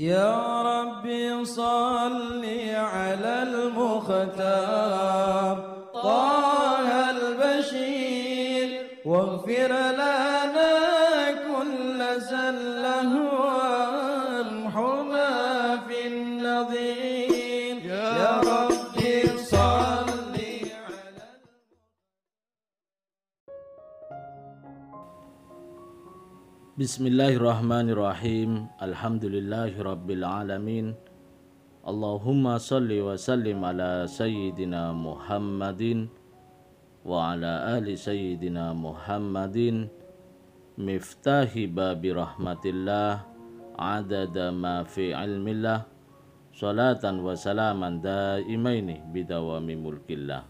يا ربي صل على المختار طه البشير واغفر له Bismillahirrahmanirrahim. Alhamdulillahirrabbilalamin. Allahumma salli wa sallim ala Sayyidina Muhammadin wa ala ali Sayyidina Muhammadin miftahi babi rahmatillah adada ma fi ilmillah salatan wa salaman daimaini bidawami mulkillah.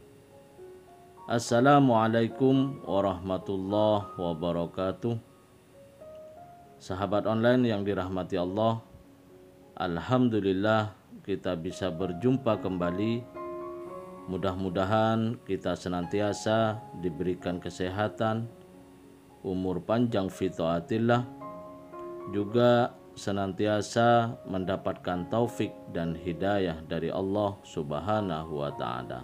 Assalamualaikum warahmatullahi wabarakatuh. Sahabat online yang dirahmati Allah, alhamdulillah kita bisa berjumpa kembali. Mudah-mudahan kita senantiasa diberikan kesehatan, umur panjang fitoatillah, juga senantiasa mendapatkan taufik dan hidayah dari Allah Subhanahu wa taala.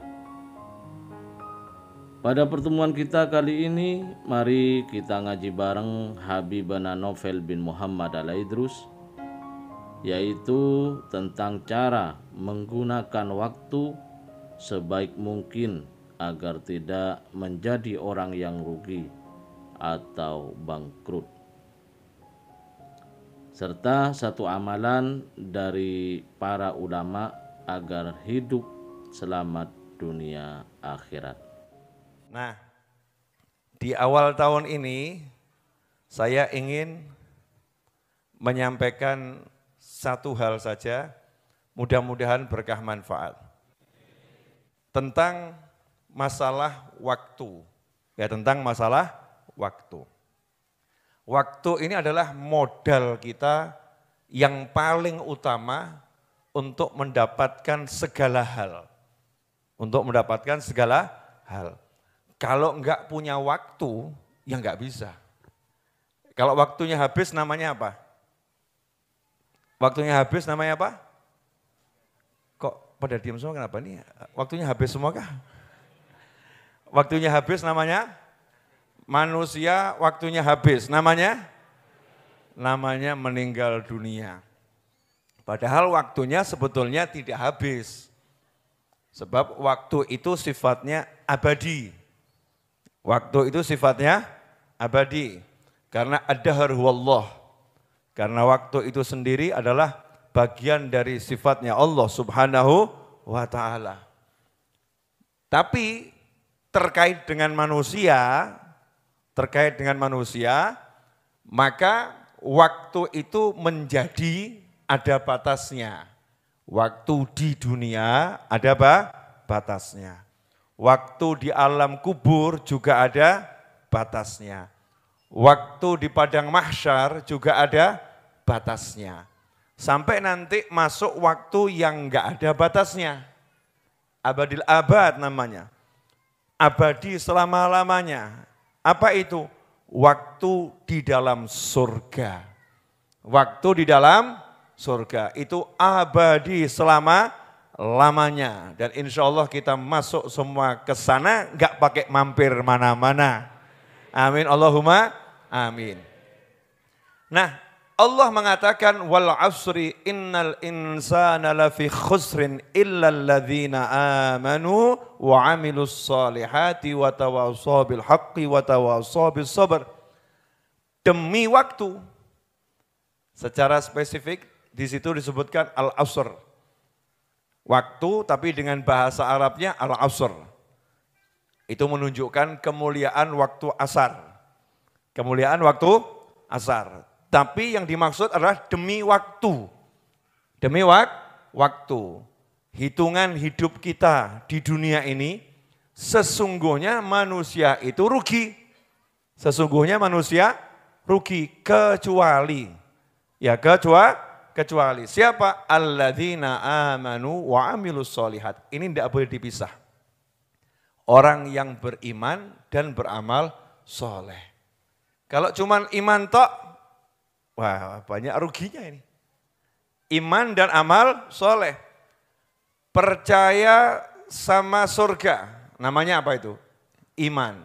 Pada pertemuan kita kali ini, mari kita ngaji bareng Habibana Novel bin Muhammad al Idrus, yaitu tentang cara menggunakan waktu sebaik mungkin agar tidak menjadi orang yang rugi atau bangkrut. Serta satu amalan dari para ulama agar hidup selamat dunia akhirat. Nah, di awal tahun ini saya ingin menyampaikan satu hal saja, mudah-mudahan berkah manfaat. Tentang masalah waktu. Ya, tentang masalah waktu. Waktu ini adalah modal kita yang paling utama untuk mendapatkan segala hal. Untuk mendapatkan segala hal. Kalau enggak punya waktu, ya enggak bisa. Kalau waktunya habis namanya apa? Waktunya habis namanya apa? Kok pada diam semua kenapa nih? Waktunya habis semua kah? Waktunya habis namanya? Manusia waktunya habis namanya? Namanya meninggal dunia. Padahal waktunya sebetulnya tidak habis. Sebab waktu itu sifatnya abadi. Waktu itu sifatnya abadi. Karena ada haru Allah. Karena waktu itu sendiri adalah bagian dari sifatnya Allah subhanahu wa ta'ala. Tapi terkait dengan manusia, terkait dengan manusia, maka waktu itu menjadi ada batasnya. Waktu di dunia ada apa? Batasnya. Waktu di alam kubur juga ada batasnya. Waktu di padang mahsyar juga ada batasnya. Sampai nanti masuk waktu yang enggak ada batasnya. Abadil abad namanya. Abadi selama-lamanya. Apa itu? Waktu di dalam surga. Waktu di dalam surga itu abadi selama-lamanya lamanya. Dan insya Allah kita masuk semua ke sana, nggak pakai mampir mana-mana. Amin, Allahumma amin. Nah, Allah mengatakan wal asri innal insana lafi khusrin illa alladhina amanu wa amilus salihati wa tawassaw bil haqqi wa tawassaw bis sabr. Demi waktu secara spesifik di situ disebutkan al asr Waktu tapi dengan bahasa Arabnya al-asr. Itu menunjukkan kemuliaan waktu asar. Kemuliaan waktu asar. Tapi yang dimaksud adalah demi waktu. Demi wak waktu. Hitungan hidup kita di dunia ini sesungguhnya manusia itu rugi. Sesungguhnya manusia rugi kecuali ya kecuali kecuali siapa? Alladzina amanu wa amilus solihat. Ini tidak boleh dipisah. Orang yang beriman dan beramal soleh. Kalau cuman iman tok, wah banyak ruginya ini. Iman dan amal soleh. Percaya sama surga, namanya apa itu? Iman.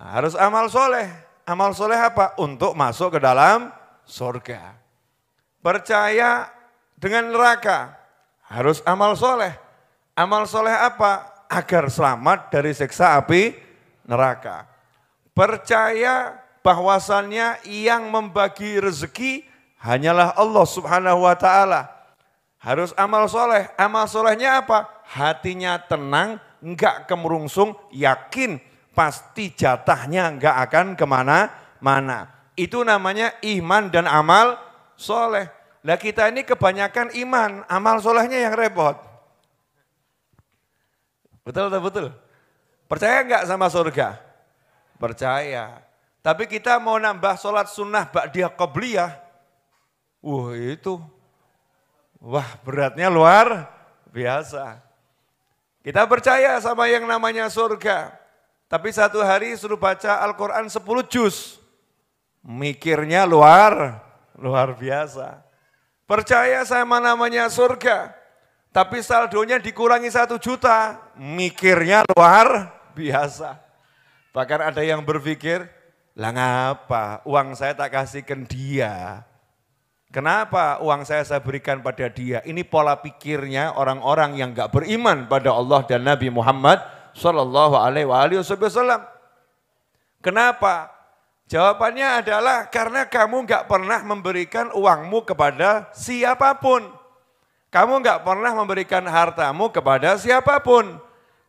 Harus amal soleh. Amal soleh apa? Untuk masuk ke dalam surga percaya dengan neraka. Harus amal soleh. Amal soleh apa? Agar selamat dari siksa api neraka. Percaya bahwasannya yang membagi rezeki hanyalah Allah subhanahu wa ta'ala. Harus amal soleh. Amal solehnya apa? Hatinya tenang, enggak kemerungsung, yakin pasti jatahnya enggak akan kemana-mana. Itu namanya iman dan amal soleh. Nah kita ini kebanyakan iman, amal solehnya yang repot. Betul atau betul? Percaya enggak sama surga? Percaya. Tapi kita mau nambah sholat sunnah ba'diyah qobliyah. Wah itu. Wah beratnya luar biasa. Kita percaya sama yang namanya surga. Tapi satu hari suruh baca Al-Quran 10 juz. Mikirnya luar Luar biasa. Percaya sama namanya surga, tapi saldonya dikurangi satu juta, mikirnya luar biasa. Bahkan ada yang berpikir, lah ngapa uang saya tak kasihkan dia? Kenapa uang saya saya berikan pada dia? Ini pola pikirnya orang-orang yang gak beriman pada Allah dan Nabi Muhammad Shallallahu Kenapa? Jawabannya adalah karena kamu nggak pernah memberikan uangmu kepada siapapun. Kamu nggak pernah memberikan hartamu kepada siapapun.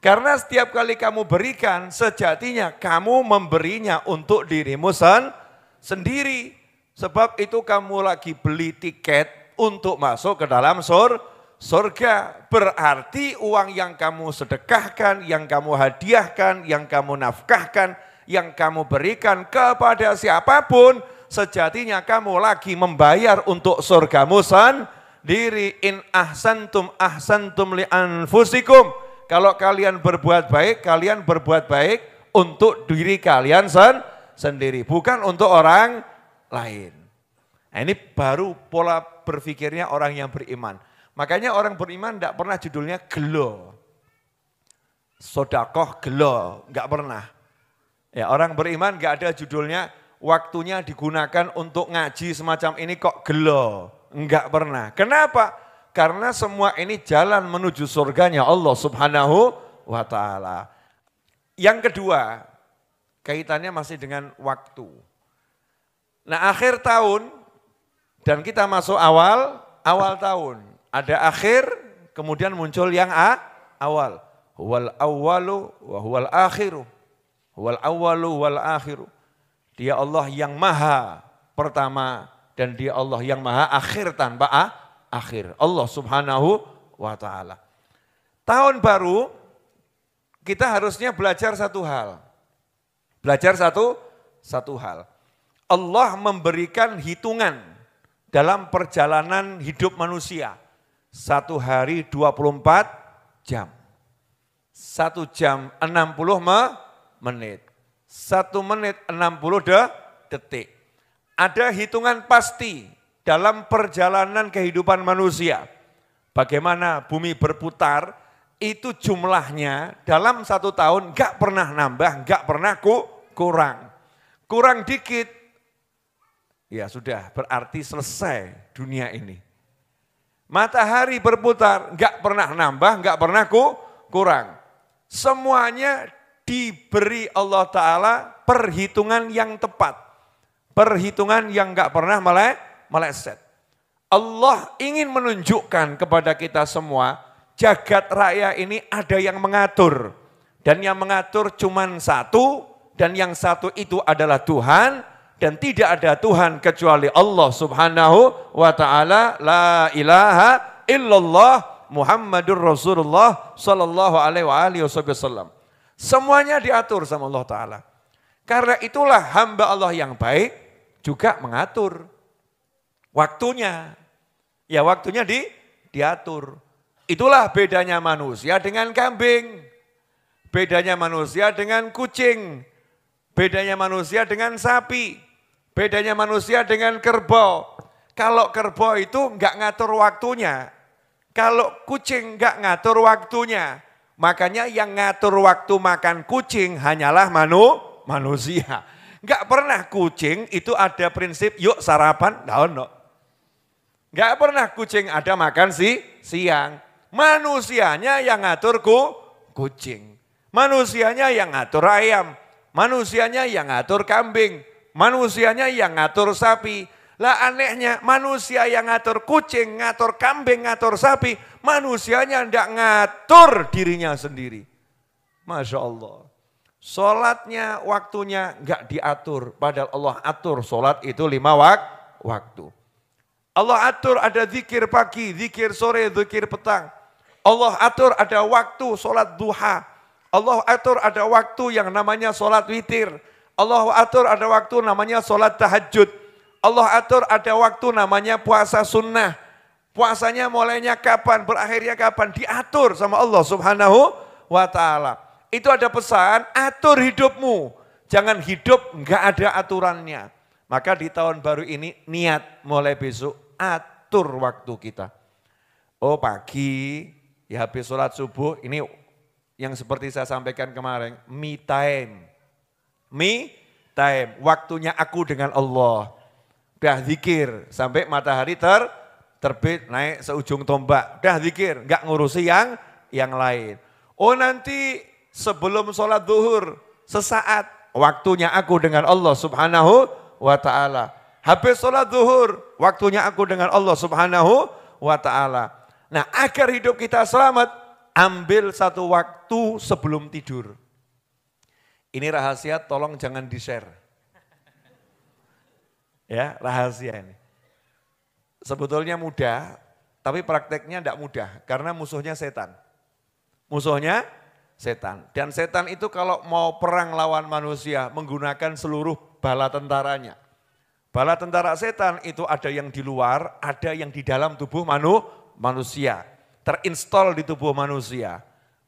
Karena setiap kali kamu berikan, sejatinya kamu memberinya untuk dirimu sen sendiri. Sebab itu kamu lagi beli tiket untuk masuk ke dalam sur surga. Berarti uang yang kamu sedekahkan, yang kamu hadiahkan, yang kamu nafkahkan, yang kamu berikan kepada siapapun, sejatinya kamu lagi membayar untuk surgamu sendiri. In ahsantum ahsantum li anfusikum. Kalau kalian berbuat baik, kalian berbuat baik untuk diri kalian sen sendiri, bukan untuk orang lain. Nah, ini baru pola berpikirnya orang yang beriman. Makanya orang beriman tidak pernah judulnya gelo. Sodakoh gelo, nggak pernah. Ya, orang beriman gak ada judulnya, waktunya digunakan untuk ngaji semacam ini kok gelo. Enggak pernah. Kenapa? Karena semua ini jalan menuju surganya Allah subhanahu wa ta'ala. Yang kedua, kaitannya masih dengan waktu. Nah akhir tahun, dan kita masuk awal, awal tahun. Ada akhir, kemudian muncul yang A, awal. Huwal awwalu wa huwal akhiru Wal awalu wal akhiru. Dia Allah yang maha pertama dan dia Allah yang maha akhir tanpa a, akhir. Allah subhanahu wa ta'ala. Tahun baru kita harusnya belajar satu hal. Belajar satu satu hal. Allah memberikan hitungan dalam perjalanan hidup manusia. Satu hari 24 jam. Satu jam 60 menit menit. Satu menit 60 de detik. Ada hitungan pasti dalam perjalanan kehidupan manusia. Bagaimana bumi berputar, itu jumlahnya dalam satu tahun nggak pernah nambah, nggak pernah ku, kurang. Kurang dikit, ya sudah berarti selesai dunia ini. Matahari berputar, nggak pernah nambah, nggak pernah ku, kurang. Semuanya diberi Allah Ta'ala perhitungan yang tepat. Perhitungan yang gak pernah mele meleset. Allah ingin menunjukkan kepada kita semua, jagat raya ini ada yang mengatur. Dan yang mengatur cuma satu, dan yang satu itu adalah Tuhan, dan tidak ada Tuhan kecuali Allah subhanahu wa ta'ala, la ilaha illallah Muhammadur Rasulullah sallallahu alaihi wa alihi wasallam. Semuanya diatur sama Allah Ta'ala. Karena itulah hamba Allah yang baik juga mengatur waktunya. Ya waktunya di, diatur. Itulah bedanya manusia dengan kambing. Bedanya manusia dengan kucing. Bedanya manusia dengan sapi. Bedanya manusia dengan kerbau. Kalau kerbau itu enggak ngatur waktunya. Kalau kucing enggak ngatur waktunya. Makanya yang ngatur waktu makan kucing hanyalah manu, manusia. Enggak pernah kucing itu ada prinsip yuk sarapan, daun no. Enggak pernah kucing ada makan si siang. Manusianya yang ngatur ku, kucing. Manusianya yang ngatur ayam. Manusianya yang ngatur kambing. Manusianya yang ngatur sapi lah anehnya manusia yang ngatur kucing, ngatur kambing, ngatur sapi, manusianya ndak ngatur dirinya sendiri. Masya Allah. Sholatnya, waktunya nggak diatur. Padahal Allah atur sholat itu lima wak waktu. Allah atur ada zikir pagi, zikir sore, zikir petang. Allah atur ada waktu sholat duha. Allah atur ada waktu yang namanya sholat witir. Allah atur ada waktu namanya sholat tahajud. Allah atur ada waktu namanya puasa sunnah. Puasanya mulainya kapan, berakhirnya kapan, diatur sama Allah subhanahu wa ta'ala. Itu ada pesan, atur hidupmu. Jangan hidup enggak ada aturannya. Maka di tahun baru ini niat mulai besok atur waktu kita. Oh pagi, ya habis sholat subuh, ini yang seperti saya sampaikan kemarin, me time. Me time, waktunya aku dengan Allah dah zikir sampai matahari ter terbit naik seujung tombak. Dah zikir, nggak ngurusi yang yang lain. Oh nanti sebelum sholat duhur sesaat waktunya aku dengan Allah subhanahu wa ta'ala. Habis sholat duhur waktunya aku dengan Allah subhanahu wa ta'ala. Nah agar hidup kita selamat ambil satu waktu sebelum tidur. Ini rahasia tolong jangan di-share Ya, rahasia ini. Sebetulnya mudah, tapi prakteknya tidak mudah karena musuhnya setan. Musuhnya setan. Dan setan itu kalau mau perang lawan manusia menggunakan seluruh bala tentaranya. Bala tentara setan itu ada yang di luar, ada yang di dalam tubuh manu, manusia. Terinstall di tubuh manusia.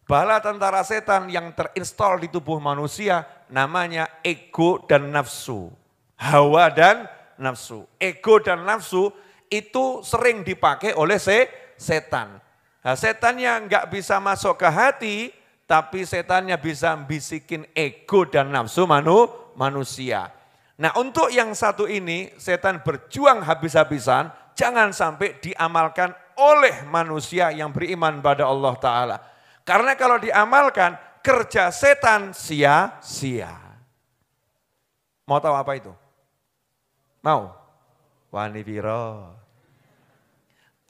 Bala tentara setan yang terinstall di tubuh manusia namanya ego dan nafsu. Hawa dan nafsu. Ego dan nafsu itu sering dipakai oleh se setan. Nah, setannya nggak bisa masuk ke hati, tapi setannya bisa bisikin ego dan nafsu manu, manusia. Nah untuk yang satu ini, setan berjuang habis-habisan, jangan sampai diamalkan oleh manusia yang beriman pada Allah Ta'ala. Karena kalau diamalkan, kerja setan sia-sia. Mau tahu apa itu? Mau? Wani piro?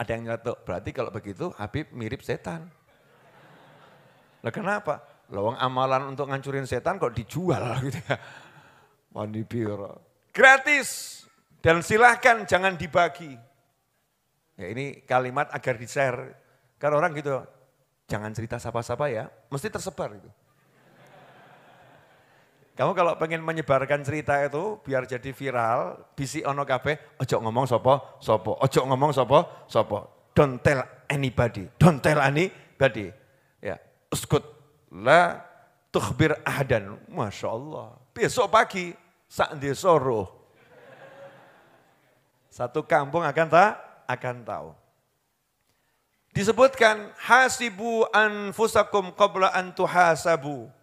Ada yang nyeletuk, berarti kalau begitu Habib mirip setan. Lah kenapa? Lawang amalan untuk ngancurin setan kok dijual gitu ya. Wani piro? Gratis. Dan silahkan jangan dibagi. Ya ini kalimat agar di-share. Kan orang gitu, jangan cerita siapa siapa ya, mesti tersebar itu. Kamu kalau pengen menyebarkan cerita itu biar jadi viral, bisi ono kape, ojo ngomong sopo, sopo, ojo ngomong sopo, sopo. Don't tell anybody, don't tell anybody. Ya, uskut la tuhbir ahadan. Masya Allah. Besok pagi, sak soro. Satu kampung akan tak akan tahu. Disebutkan hasibu anfusakum qabla an hasabu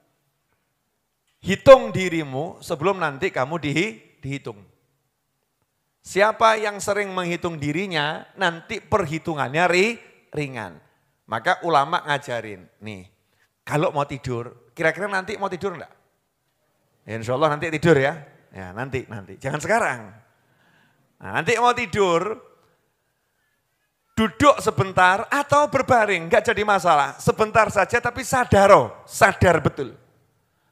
hitung dirimu sebelum nanti kamu di, dihitung. Siapa yang sering menghitung dirinya, nanti perhitungannya ri, ringan. Maka ulama ngajarin, nih, kalau mau tidur, kira-kira nanti mau tidur enggak? Ya, insya Allah nanti tidur ya. Ya nanti, nanti. Jangan sekarang. Nah, nanti mau tidur, duduk sebentar atau berbaring, enggak jadi masalah. Sebentar saja tapi sadaro, oh, sadar betul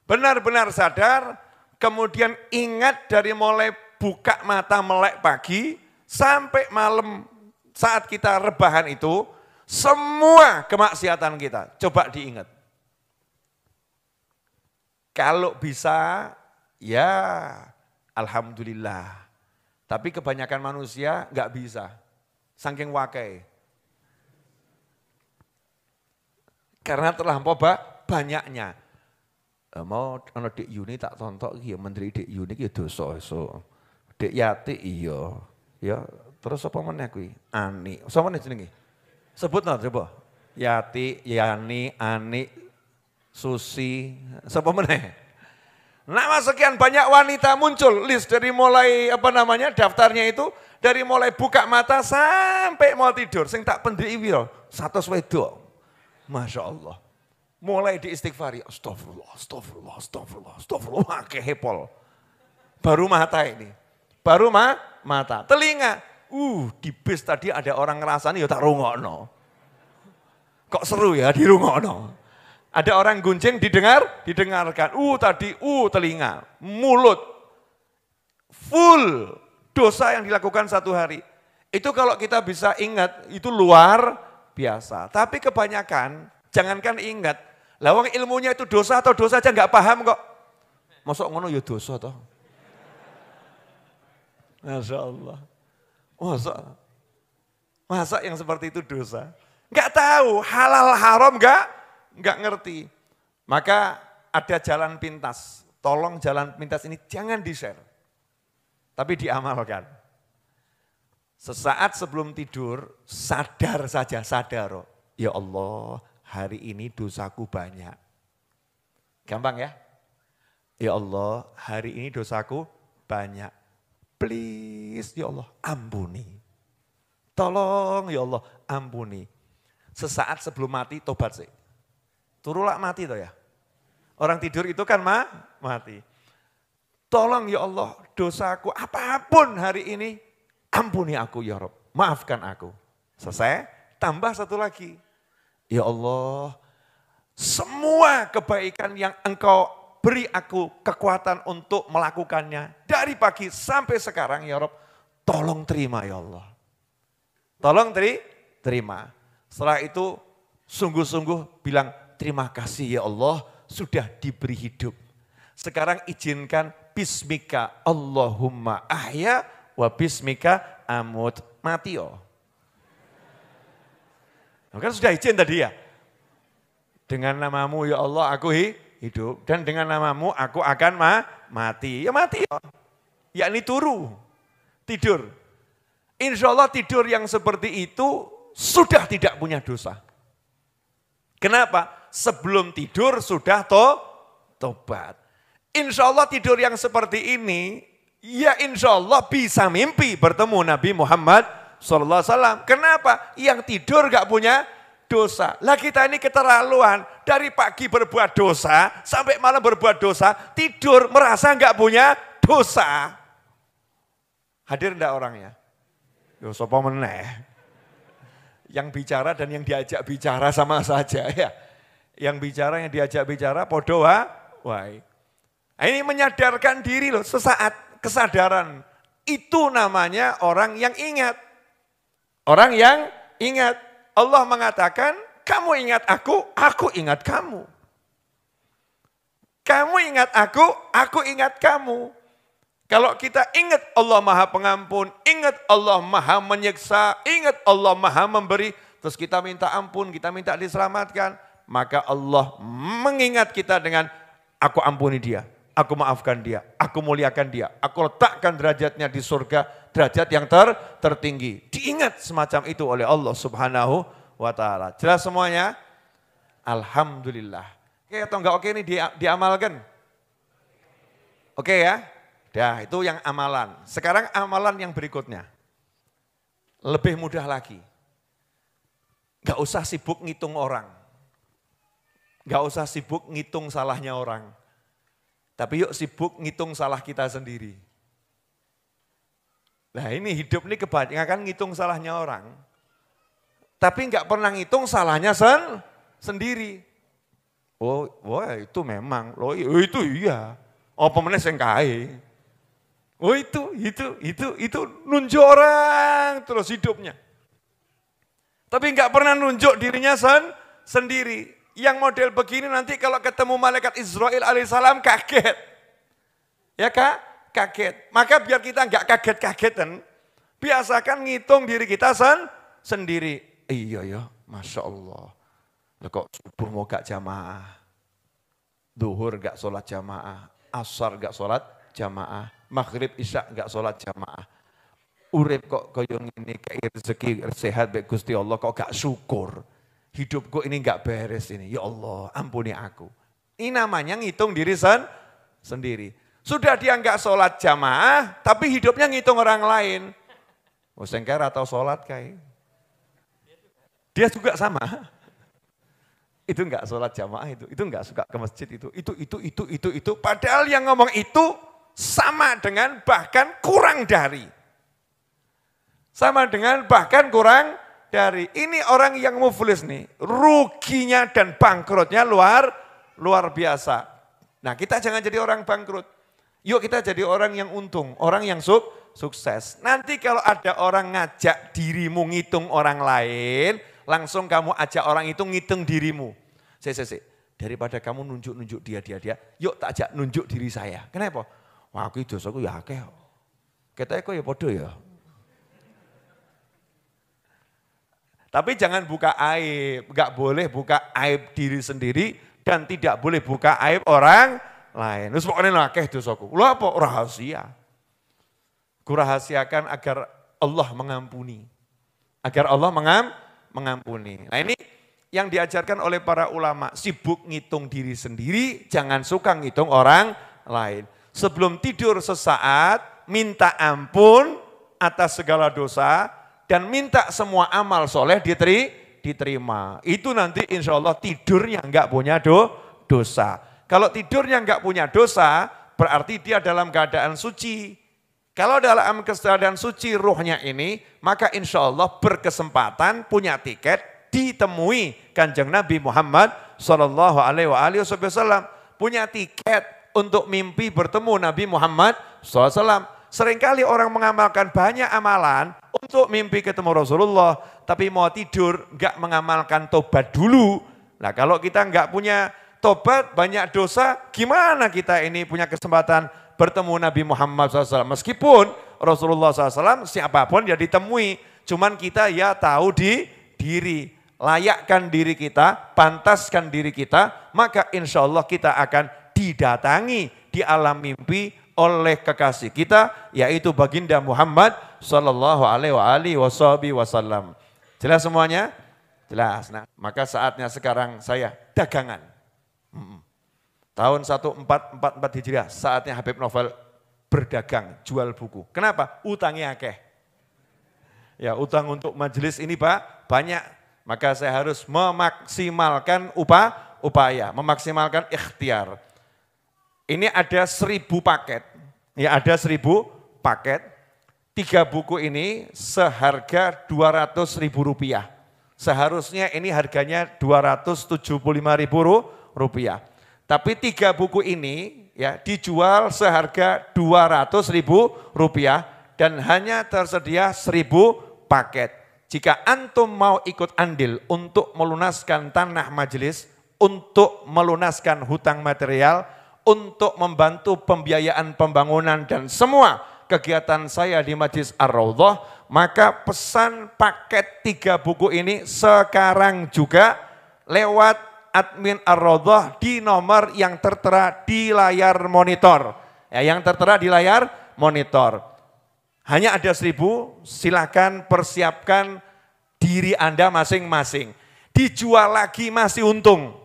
benar-benar sadar, kemudian ingat dari mulai buka mata melek pagi sampai malam saat kita rebahan itu, semua kemaksiatan kita coba diingat. Kalau bisa, ya alhamdulillah. Tapi kebanyakan manusia nggak bisa, saking wakai. Karena terlampau banyaknya. Eh, mau ana Dik Yuni tak tontok iki ya menteri Dik Yuni iki ya dosa iso. Dik Yati iya. Ya, terus apa meneh kuwi? Ani. Sapa meneh jenenge? Sebut nah, coba. Yati, Yani, Ani, Susi, sapa meneh? Nama sekian banyak wanita muncul list dari mulai apa namanya daftarnya itu dari mulai buka mata sampai mau tidur sing tak pendiri wiro ya, satu wedok. Masya Allah. Mulai di diistighfari, ya astagfirullah, astagfirullah, astagfirullah, astagfirullah, pakai hepol. Baru mata ini, baru ma mata. Telinga, uh di bis tadi ada orang ngerasain ya tak no. Kok seru ya di no. Ada orang gunjing didengar, didengarkan. Uh tadi, uh telinga, mulut, full dosa yang dilakukan satu hari. Itu kalau kita bisa ingat, itu luar biasa. Tapi kebanyakan, jangankan ingat, Lawang ilmunya itu dosa atau dosa aja nggak paham kok. Masuk ngono ya dosa toh. Masya Allah. Masa, masa yang seperti itu dosa. Nggak tahu halal haram nggak, nggak ngerti. Maka ada jalan pintas. Tolong jalan pintas ini jangan di-share. Tapi diamalkan. Sesaat sebelum tidur, sadar saja, sadar. Ya Allah, hari ini dosaku banyak. Gampang ya? Ya Allah, hari ini dosaku banyak. Please ya Allah, ampuni. Tolong ya Allah, ampuni. Sesaat sebelum mati tobat sih. turulah mati toh ya. Orang tidur itu kan ma, mati. Tolong ya Allah, dosaku apapun hari ini ampuni aku ya Rob. Maafkan aku. Selesai, tambah satu lagi Ya Allah, semua kebaikan yang engkau beri aku kekuatan untuk melakukannya. Dari pagi sampai sekarang ya Rob, tolong terima ya Allah. Tolong teri, terima. Setelah itu sungguh-sungguh bilang terima kasih ya Allah sudah diberi hidup. Sekarang izinkan bismika Allahumma ahya wa bismika amut mati Nah, kan sudah izin tadi ya. Dengan namamu ya Allah aku hidup. Dan dengan namamu aku akan ma mati. Ya mati ya. ini turu. Tidur. Insya Allah tidur yang seperti itu sudah tidak punya dosa. Kenapa? Sebelum tidur sudah to tobat. Insya Allah tidur yang seperti ini, ya insya Allah bisa mimpi bertemu Nabi Muhammad Sallallahu Alaihi Kenapa? Yang tidur gak punya dosa. Lah kita ini keterlaluan. Dari pagi berbuat dosa, sampai malam berbuat dosa, tidur merasa gak punya dosa. Hadir ndak orangnya? Yo sopo meneh. Yang bicara dan yang diajak bicara sama saja ya. Yang bicara yang diajak bicara podoa. wai. Nah, ini menyadarkan diri loh sesaat kesadaran. Itu namanya orang yang ingat. Orang yang ingat. Allah mengatakan, kamu ingat aku, aku ingat kamu. Kamu ingat aku, aku ingat kamu. Kalau kita ingat Allah maha pengampun, ingat Allah maha menyiksa, ingat Allah maha memberi, terus kita minta ampun, kita minta diselamatkan, maka Allah mengingat kita dengan aku ampuni dia, aku maafkan dia, aku muliakan dia, aku letakkan derajatnya di surga derajat yang ter tertinggi. Diingat semacam itu oleh Allah Subhanahu wa taala. Jelas semuanya? Alhamdulillah. Oke atau enggak oke ini di, diamalkan? Oke ya? Dah, itu yang amalan. Sekarang amalan yang berikutnya. Lebih mudah lagi. Gak usah sibuk ngitung orang. Gak usah sibuk ngitung salahnya orang. Tapi yuk sibuk ngitung salah kita sendiri. Nah ini hidup ini kebanyakan ngitung salahnya orang. Tapi nggak pernah ngitung salahnya sen sendiri. Oh, wah itu memang. Loh, oh, itu iya. Oh pemenes yang kaya. Oh itu, itu, itu, itu nunjuk orang terus hidupnya. Tapi nggak pernah nunjuk dirinya sen sendiri. Yang model begini nanti kalau ketemu malaikat Israel alaihissalam kaget. Ya kak? kaget. Maka biar kita nggak kaget-kagetan, biasakan ngitung diri kita sen sendiri. Iya ya, Masya Allah. Loh kok subuh mau gak jamaah, duhur gak sholat jamaah, asar gak sholat jamaah, maghrib isya gak sholat jamaah. Urip kok koyong ini kayak rezeki sehat baik Gusti Allah kok gak syukur. Hidupku ini gak beres ini. Ya Allah, ampuni aku. Ini namanya ngitung diri sen sendiri. Sudah dia nggak sholat jamaah, tapi hidupnya ngitung orang lain. Musengker oh, atau sholat kayak. Dia juga sama. Itu nggak sholat jamaah itu, itu nggak suka ke masjid itu. Itu, itu, itu, itu, itu. Padahal yang ngomong itu sama dengan bahkan kurang dari. Sama dengan bahkan kurang dari. Ini orang yang muflis nih, ruginya dan bangkrutnya luar luar biasa. Nah kita jangan jadi orang bangkrut. Yuk kita jadi orang yang untung, orang yang suk, sukses. Nanti kalau ada orang ngajak dirimu ngitung orang lain, langsung kamu ajak orang itu ngitung dirimu. Si, si, si. Daripada kamu nunjuk-nunjuk dia, dia, dia, yuk tak ajak nunjuk diri saya. Kenapa? Wah, aku aku ya akeh. Kita kok ya bodoh ya. Tapi jangan buka aib, gak boleh buka aib diri sendiri dan tidak boleh buka aib orang lain. Terus pokoknya nakeh dosaku. Lu apa? Rahasia. Kurahasiakan agar Allah mengampuni. Agar Allah mengam, mengampuni. Nah ini yang diajarkan oleh para ulama. Sibuk ngitung diri sendiri, jangan suka ngitung orang lain. Sebelum tidur sesaat, minta ampun atas segala dosa, dan minta semua amal soleh diteri, diterima. Itu nanti insya Allah tidurnya enggak punya do, dosa. Kalau tidurnya nggak punya dosa, berarti dia dalam keadaan suci. Kalau dalam keadaan suci ruhnya ini, maka insya Allah berkesempatan punya tiket ditemui kanjeng Nabi Muhammad Shallallahu Alaihi Wasallam punya tiket untuk mimpi bertemu Nabi Muhammad SAW. Seringkali orang mengamalkan banyak amalan untuk mimpi ketemu Rasulullah, tapi mau tidur nggak mengamalkan tobat dulu. Nah kalau kita nggak punya tobat, banyak dosa, gimana kita ini punya kesempatan bertemu Nabi Muhammad SAW. Meskipun Rasulullah SAW siapapun ya ditemui, cuman kita ya tahu di diri, layakkan diri kita, pantaskan diri kita, maka insya Allah kita akan didatangi di alam mimpi oleh kekasih kita, yaitu baginda Muhammad Sallallahu Alaihi Wasallam. Jelas semuanya? Jelas. Nah, maka saatnya sekarang saya dagangan. Mm -mm. Tahun 1444 Hijriah saatnya Habib Novel berdagang, jual buku. Kenapa? Utangnya akeh. Ya utang untuk majelis ini Pak banyak. Maka saya harus memaksimalkan upah, upaya, memaksimalkan ikhtiar. Ini ada seribu paket. Ya ada seribu paket. Tiga buku ini seharga 200 ribu rupiah. Seharusnya ini harganya 275 ribu rupiah rupiah. Tapi tiga buku ini ya dijual seharga 200 ribu rupiah dan hanya tersedia seribu paket. Jika antum mau ikut andil untuk melunaskan tanah majelis, untuk melunaskan hutang material, untuk membantu pembiayaan pembangunan dan semua kegiatan saya di Majelis Ar-Raudhah, maka pesan paket tiga buku ini sekarang juga lewat admin Ar-Rodoh di nomor yang tertera di layar monitor. Ya, yang tertera di layar monitor. Hanya ada seribu, silahkan persiapkan diri Anda masing-masing. Dijual lagi masih untung.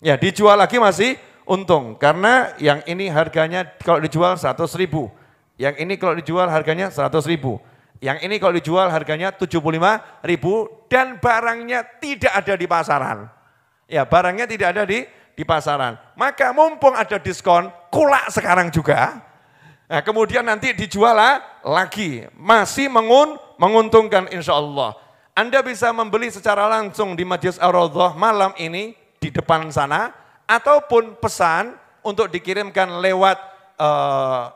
Ya, dijual lagi masih untung. Karena yang ini harganya kalau dijual 100 ribu. Yang ini kalau dijual harganya 100 ribu. Yang ini kalau dijual harganya 75 ribu dan barangnya tidak ada di pasaran. Ya, barangnya tidak ada di di pasaran. Maka mumpung ada diskon, kulak sekarang juga. Nah, kemudian nanti dijual ah, lagi, masih mengun, menguntungkan insya Allah. Anda bisa membeli secara langsung di Majlis ar malam ini di depan sana, ataupun pesan untuk dikirimkan lewat uh,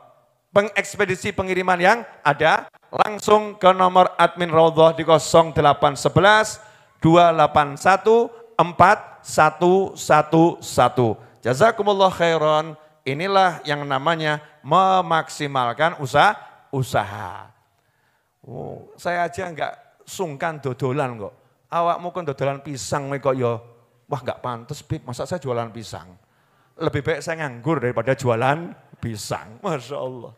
pengekspedisi pengiriman yang ada langsung ke nomor admin Rodoh di 0811 281 empat satu satu satu. Jazakumullah khairan. Inilah yang namanya memaksimalkan usaha. usaha. Oh, saya aja nggak sungkan dodolan kok. Awakmu kan dodolan pisang kok yo. Ya? Wah nggak pantas, Bib. Masa saya jualan pisang? Lebih baik saya nganggur daripada jualan pisang. Masya Allah.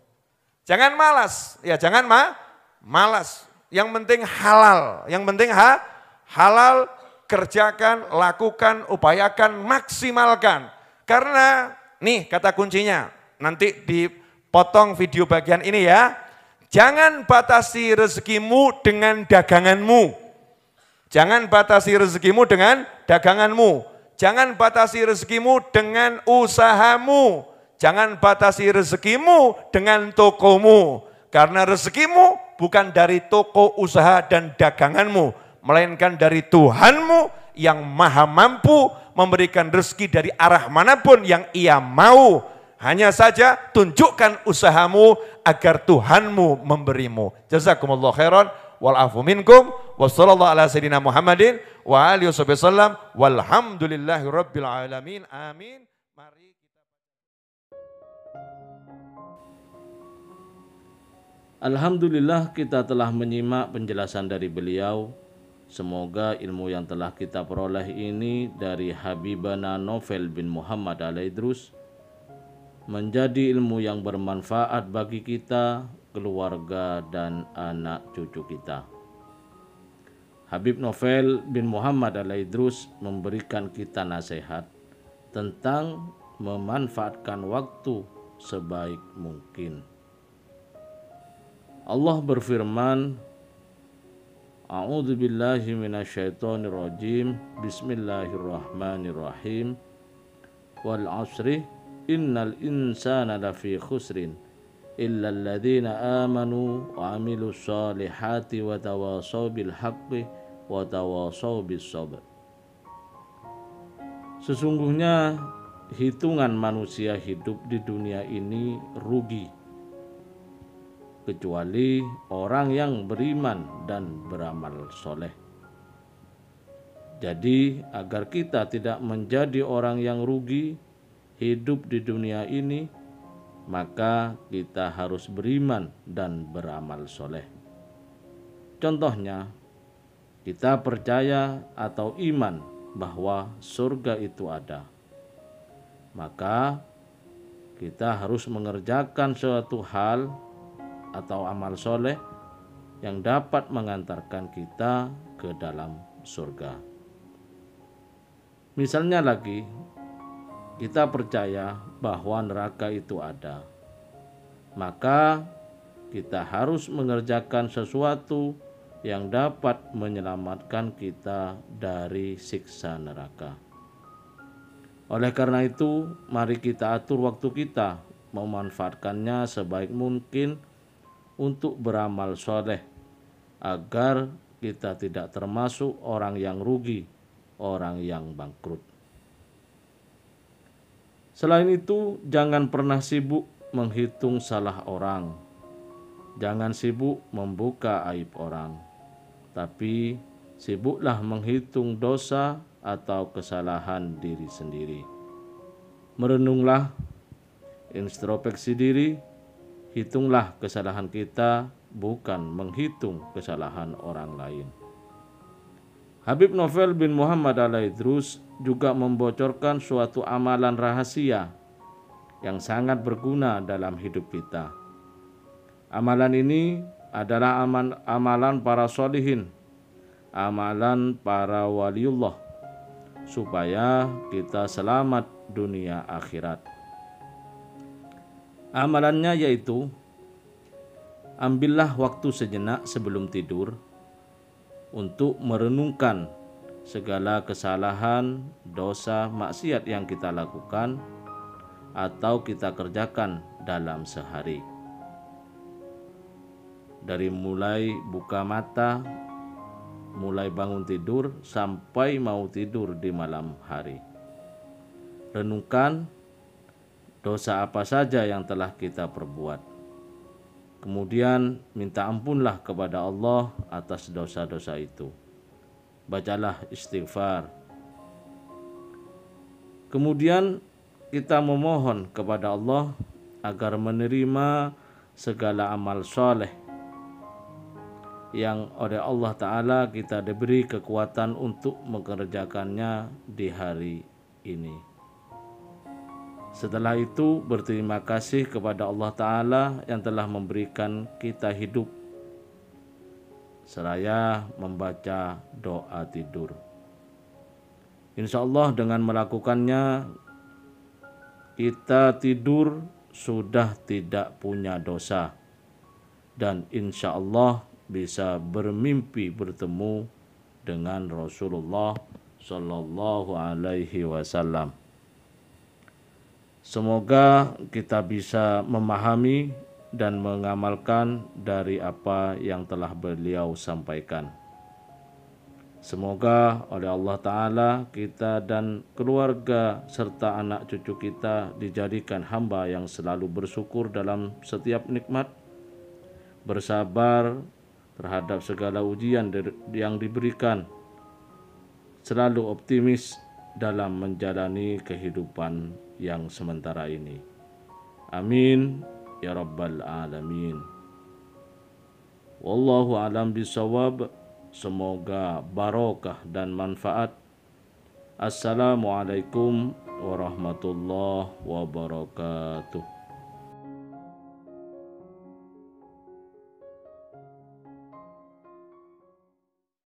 Jangan malas. Ya jangan ma malas. Yang penting halal. Yang penting ha halal kerjakan, lakukan, upayakan, maksimalkan. Karena nih kata kuncinya, nanti dipotong video bagian ini ya. Jangan batasi rezekimu dengan daganganmu. Jangan batasi rezekimu dengan daganganmu. Jangan batasi rezekimu dengan usahamu. Jangan batasi rezekimu dengan tokomu. Karena rezekimu bukan dari toko usaha dan daganganmu, melainkan dari Tuhanmu yang maha mampu memberikan rezeki dari arah manapun yang ia mau. Hanya saja tunjukkan usahamu agar Tuhanmu memberimu. Jazakumullah khairan walafu minkum wassallallahu ala sayyidina Muhammadin wa alihi wasallam walhamdulillahi rabbil alamin. Amin. Alhamdulillah kita telah menyimak penjelasan dari beliau Semoga ilmu yang telah kita peroleh ini dari Habibana Novel bin Muhammad Alaidrus menjadi ilmu yang bermanfaat bagi kita, keluarga, dan anak cucu kita. Habib Novel bin Muhammad Alaidrus memberikan kita nasihat tentang memanfaatkan waktu sebaik mungkin. Allah berfirman A'udzu billahi minasyaitonir rajim. Bismillahirrahmanirrahim. Wal 'asri innal insana lafi khusrin illa alladhina amanu wa 'amilus solihati wa tawasaw bil haqqi wa tawasaw bis sabr. Sesungguhnya hitungan manusia hidup di dunia ini rugi kecuali orang yang beriman dan beramal soleh. Jadi, agar kita tidak menjadi orang yang rugi hidup di dunia ini, maka kita harus beriman dan beramal soleh. Contohnya, kita percaya atau iman bahwa surga itu ada, maka kita harus mengerjakan suatu hal atau amal soleh yang dapat mengantarkan kita ke dalam surga. Misalnya lagi, kita percaya bahwa neraka itu ada, maka kita harus mengerjakan sesuatu yang dapat menyelamatkan kita dari siksa neraka. Oleh karena itu, mari kita atur waktu kita memanfaatkannya sebaik mungkin untuk beramal soleh, agar kita tidak termasuk orang yang rugi, orang yang bangkrut. Selain itu, jangan pernah sibuk menghitung salah orang. Jangan sibuk membuka aib orang, tapi sibuklah menghitung dosa atau kesalahan diri sendiri. Merenunglah, introspeksi diri, hitunglah kesalahan kita, bukan menghitung kesalahan orang lain. Habib Novel bin Muhammad Alaidrus juga membocorkan suatu amalan rahasia yang sangat berguna dalam hidup kita. Amalan ini adalah aman, amalan para solihin, amalan para waliullah, supaya kita selamat dunia akhirat. Amalannya yaitu ambillah waktu sejenak sebelum tidur untuk merenungkan segala kesalahan, dosa, maksiat yang kita lakukan atau kita kerjakan dalam sehari. Dari mulai buka mata, mulai bangun tidur sampai mau tidur di malam hari. Renungkan dosa apa saja yang telah kita perbuat. Kemudian minta ampunlah kepada Allah atas dosa-dosa itu. Bacalah istighfar. Kemudian kita memohon kepada Allah agar menerima segala amal soleh yang oleh Allah Ta'ala kita diberi kekuatan untuk mengerjakannya di hari ini. Setelah itu berterima kasih kepada Allah Ta'ala yang telah memberikan kita hidup seraya membaca doa tidur. Insya Allah dengan melakukannya kita tidur sudah tidak punya dosa dan insya Allah bisa bermimpi bertemu dengan Rasulullah Sallallahu Alaihi Wasallam. Semoga kita bisa memahami dan mengamalkan dari apa yang telah beliau sampaikan. Semoga oleh Allah Ta'ala kita dan keluarga serta anak cucu kita dijadikan hamba yang selalu bersyukur dalam setiap nikmat, bersabar terhadap segala ujian yang diberikan, selalu optimis dalam menjalani kehidupan yang sementara ini. Amin ya rabbal alamin. Wallahu alam bisawab. Semoga barokah dan manfaat. Assalamualaikum warahmatullahi wabarakatuh.